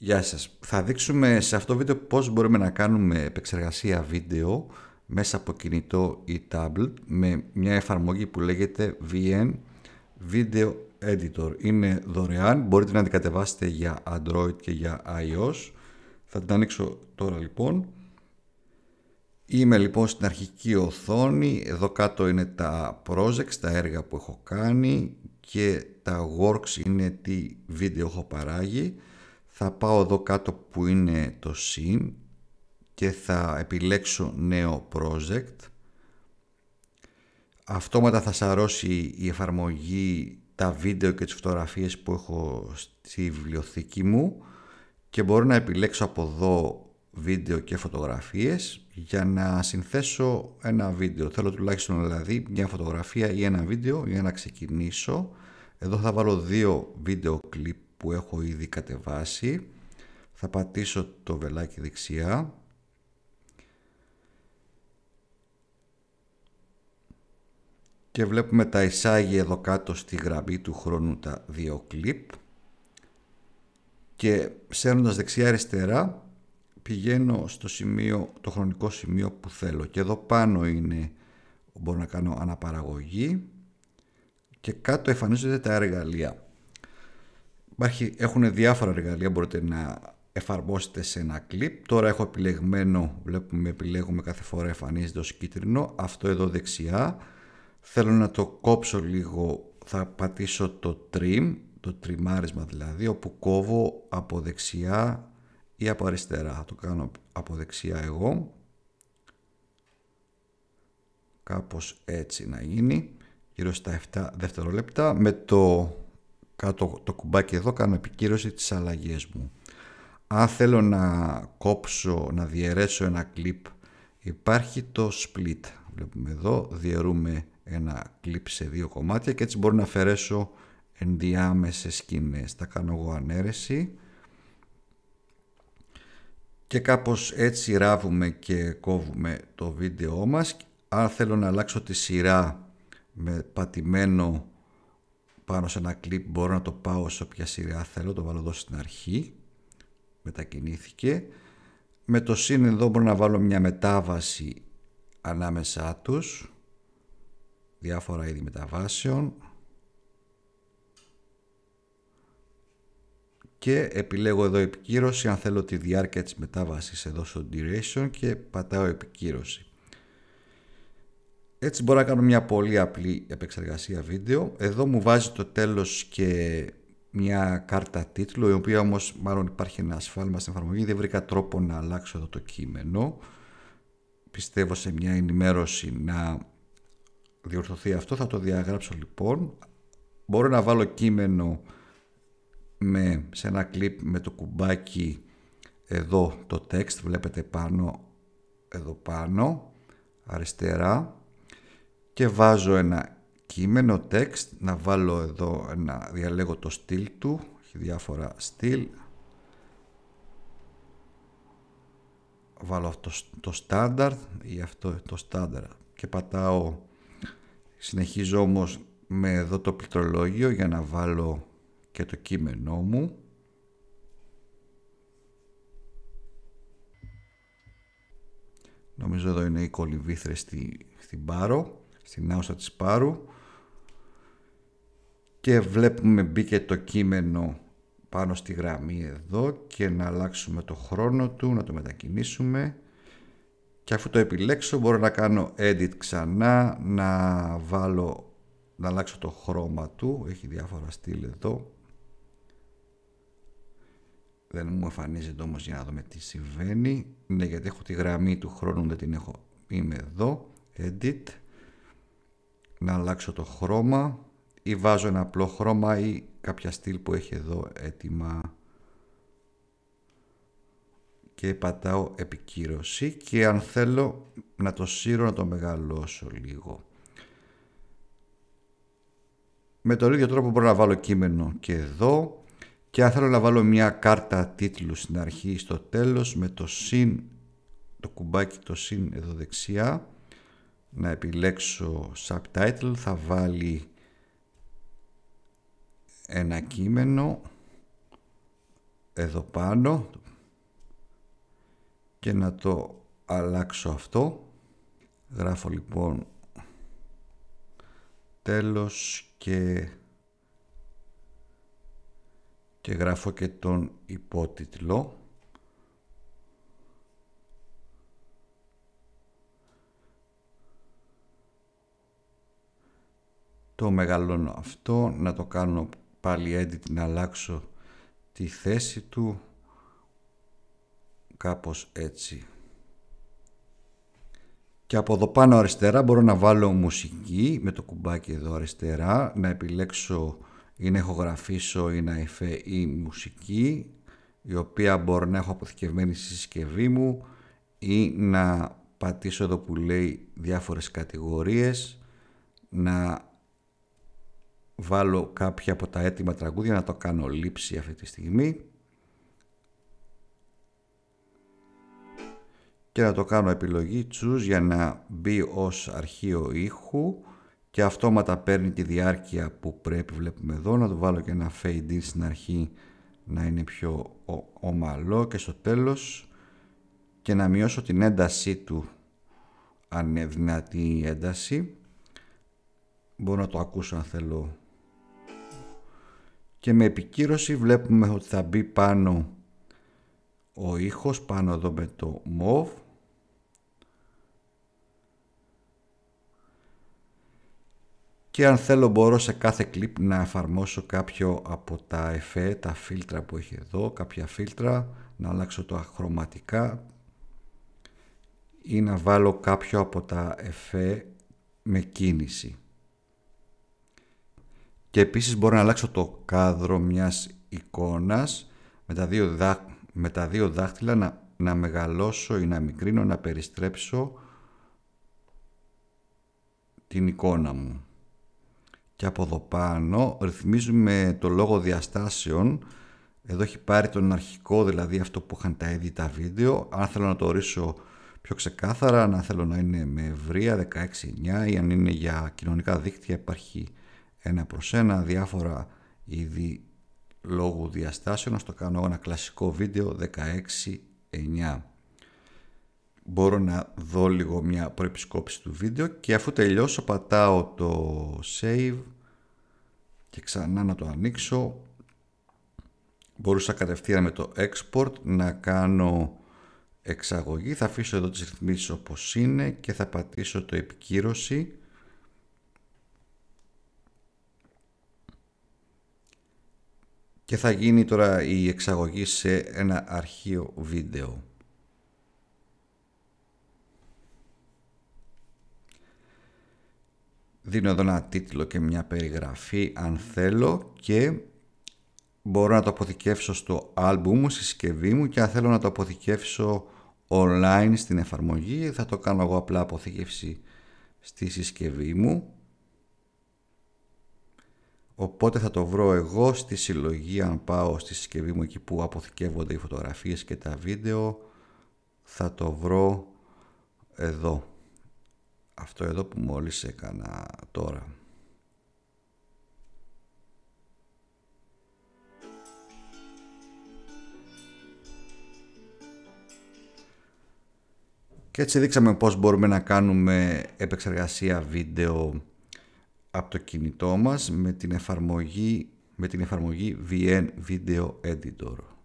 Γεια σας. Θα δείξουμε σε αυτό το βίντεο πώς μπορούμε να κάνουμε επεξεργασία βίντεο μέσα από κινητό ή tablet με μια εφαρμογή που λέγεται VN Video Editor. Είναι δωρεάν, μπορείτε να την κατεβάσετε για Android και για iOS. Θα την ανοίξω τώρα λοιπόν. Είμαι λοιπόν στην αρχική οθόνη, εδώ κάτω είναι τα projects, τα έργα που έχω κάνει και τα works είναι τι βίντεο έχω παράγει θα πάω εδώ κάτω που είναι το SIM και θα επιλέξω νέο project. Αυτόματα θα σαρώσει η εφαρμογή τα βίντεο και τις φωτογραφίες που έχω στη βιβλιοθήκη μου και μπορώ να επιλέξω από εδώ βίντεο και φωτογραφίες για να συνθέσω ένα βίντεο. Θέλω τουλάχιστον δηλαδή μια φωτογραφία ή ένα βίντεο για να ξεκινήσω. Εδώ θα βάλω δύο βίντεο κλιπ που έχω ήδη κατεβάσει θα πατήσω το βελάκι δεξιά και βλέπουμε τα εισάγει εδώ κάτω στη γραμμή του χρόνου τα δύο κλιπ και σέρνοντας δεξιά αριστερά πηγαίνω στο σημείο, το χρονικό σημείο που θέλω και εδώ πάνω είναι μπορώ να κάνω αναπαραγωγή και κάτω εμφανίζονται τα εργαλεία Υπάρχει, έχουν διάφορα εργαλεία μπορείτε να εφαρμόσετε σε ένα κλιπ. Τώρα έχω επιλεγμένο, βλέπουμε επιλέγουμε κάθε φορά εμφανίζεται ως κίτρινο, αυτό εδώ δεξιά. Θέλω να το κόψω λίγο, θα πατήσω το trim, το τριμάρισμα δηλαδή, όπου κόβω από δεξιά ή από αριστερά. Θα το κάνω από δεξιά εγώ. Κάπως έτσι να γίνει, γύρω στα 7 δευτερόλεπτα. Με το κάτω το κουμπάκι εδώ κάνω επικύρωση τις αλλαγές μου. Αν θέλω να κόψω, να διαιρέσω ένα κλιπ, υπάρχει το split. Βλέπουμε εδώ, διαιρούμε ένα κλιπ σε δύο κομμάτια και έτσι μπορώ να αφαιρέσω ενδιάμεσες σκηνές. Τα κάνω εγώ ανέρεση. Και κάπως έτσι ράβουμε και κόβουμε το βίντεό μας. Αν θέλω να αλλάξω τη σειρά με πατημένο πάνω σε ένα κλιπ μπορώ να το πάω σε όποια σειρά θέλω, το βάλω εδώ στην αρχή, μετακινήθηκε. Με το συν εδώ μπορώ να βάλω μια μετάβαση ανάμεσά τους, διάφορα είδη μεταβάσεων. Και επιλέγω εδώ επικύρωση αν θέλω τη διάρκεια της μετάβασης εδώ στο duration και πατάω επικύρωση. Έτσι μπορώ να κάνω μια πολύ απλή επεξεργασία βίντεο. Εδώ μου βάζει το τέλος και μια κάρτα τίτλου, η οποία όμως μάλλον υπάρχει ένα ασφάλμα στην εφαρμογή. Δεν βρήκα τρόπο να αλλάξω εδώ το κείμενο. Πιστεύω σε μια ενημέρωση να διορθωθεί αυτό. Θα το διαγράψω λοιπόν. Μπορώ να βάλω κείμενο με, σε ένα κλιπ με το κουμπάκι εδώ το text. Βλέπετε πάνω, εδώ πάνω, αριστερά και βάζω ένα κείμενο text, να βάλω εδώ, να διαλέγω το στυλ του, έχει διάφορα στυλ. Βάλω αυτό το standard ή αυτό το standard και πατάω, συνεχίζω όμως με εδώ το πληκτρολόγιο για να βάλω και το κείμενό μου. Νομίζω εδώ είναι η κολυβήθρες στη, στην στην Άουσα της Πάρου και βλέπουμε μπήκε το κείμενο πάνω στη γραμμή εδώ και να αλλάξουμε το χρόνο του, να το μετακινήσουμε και αφού το επιλέξω μπορώ να κάνω edit ξανά, να βάλω, να αλλάξω το χρώμα του, έχει διάφορα στυλ εδώ δεν μου εμφανίζεται όμως για να δούμε τι συμβαίνει ναι γιατί έχω τη γραμμή του χρόνου δεν την έχω είμαι εδώ edit να αλλάξω το χρώμα ή βάζω ένα απλό χρώμα ή κάποια στυλ που έχει εδώ έτοιμα και πατάω επικύρωση και αν θέλω να το σύρω να το μεγαλώσω λίγο. Με τον ίδιο τρόπο μπορώ να βάλω κείμενο και εδώ και αν θέλω να βάλω μια κάρτα τίτλου στην αρχή στο τέλος με το συν, το κουμπάκι το συν εδώ δεξιά να επιλέξω subtitle θα βάλει ένα κείμενο εδώ πάνω και να το αλλάξω αυτό γράφω λοιπόν τέλος και και γράφω και τον υπότιτλο το μεγαλώνω αυτό, να το κάνω πάλι edit, να αλλάξω τη θέση του, κάπως έτσι. Και από εδώ πάνω αριστερά μπορώ να βάλω μουσική με το κουμπάκι εδώ αριστερά, να επιλέξω ή να ηχογραφήσω ή να εφέ ή μουσική, η οποία μπορώ να να είναι συσκευή μου ή να πατήσω εδώ που λέει διάφορες κατηγορίες, να βάλω κάποια από τα έτοιμα τραγούδια να το κάνω λήψη αυτή τη στιγμή και να το κάνω επιλογή choose για να μπει ως αρχείο ήχου και αυτόματα παίρνει τη διάρκεια που πρέπει βλέπουμε εδώ να το βάλω και ένα fade in στην αρχή να είναι πιο ομαλό και στο τέλος και να μειώσω την έντασή του αν είναι δυνατή η ένταση μπορώ να το ακούσω αν θέλω και με επικύρωση βλέπουμε ότι θα μπει πάνω ο ήχος πάνω εδώ με το MOV. και αν θέλω μπορώ σε κάθε κλιπ να εφαρμόσω κάποιο από τα εφέ, τα φίλτρα που έχει εδώ, κάποια φίλτρα, να αλλάξω το χρωματικά ή να βάλω κάποιο από τα εφέ με κίνηση και επίσης μπορώ να αλλάξω το κάδρο μιας εικόνας με τα δύο, δά, με τα δύο δάχτυλα να, να μεγαλώσω ή να μικρύνω, να περιστρέψω την εικόνα μου. Και από εδώ πάνω ρυθμίζουμε το λόγο διαστάσεων. Εδώ έχει πάρει τον αρχικό, δηλαδή αυτό που είχαν τα ίδια τα βίντεο. Αν θέλω να το ορίσω πιο ξεκάθαρα, αν θέλω να είναι με ευρεία 16-9 ή αν είναι για κοινωνικά δίκτυα υπάρχει ένα προς ένα διάφορα είδη λόγου διαστάσεων. Να το κάνω ένα κλασικό βίντεο 16-9. Μπορώ να δω λίγο μια προεπισκόπηση του βίντεο και αφού τελειώσω πατάω το save και ξανά να το ανοίξω. Μπορούσα κατευθείαν με το export να κάνω εξαγωγή. Θα αφήσω εδώ τις ρυθμίσεις όπως είναι και θα πατήσω το επικύρωση και θα γίνει τώρα η εξαγωγή σε ένα αρχείο βίντεο. Δίνω εδώ ένα τίτλο και μια περιγραφή αν θέλω και μπορώ να το αποθηκεύσω στο album μου, στη συσκευή μου και αν θέλω να το αποθηκεύσω online στην εφαρμογή θα το κάνω εγώ απλά αποθήκευση στη συσκευή μου Οπότε θα το βρω εγώ στη συλλογή, αν πάω στη συσκευή μου εκεί που αποθηκεύονται οι φωτογραφίες και τα βίντεο, θα το βρω εδώ. Αυτό εδώ που μόλις έκανα τώρα. Και έτσι δείξαμε πώς μπορούμε να κάνουμε επεξεργασία βίντεο από το κινητό μας με την εφαρμογή, με την εφαρμογή VN Video Editor.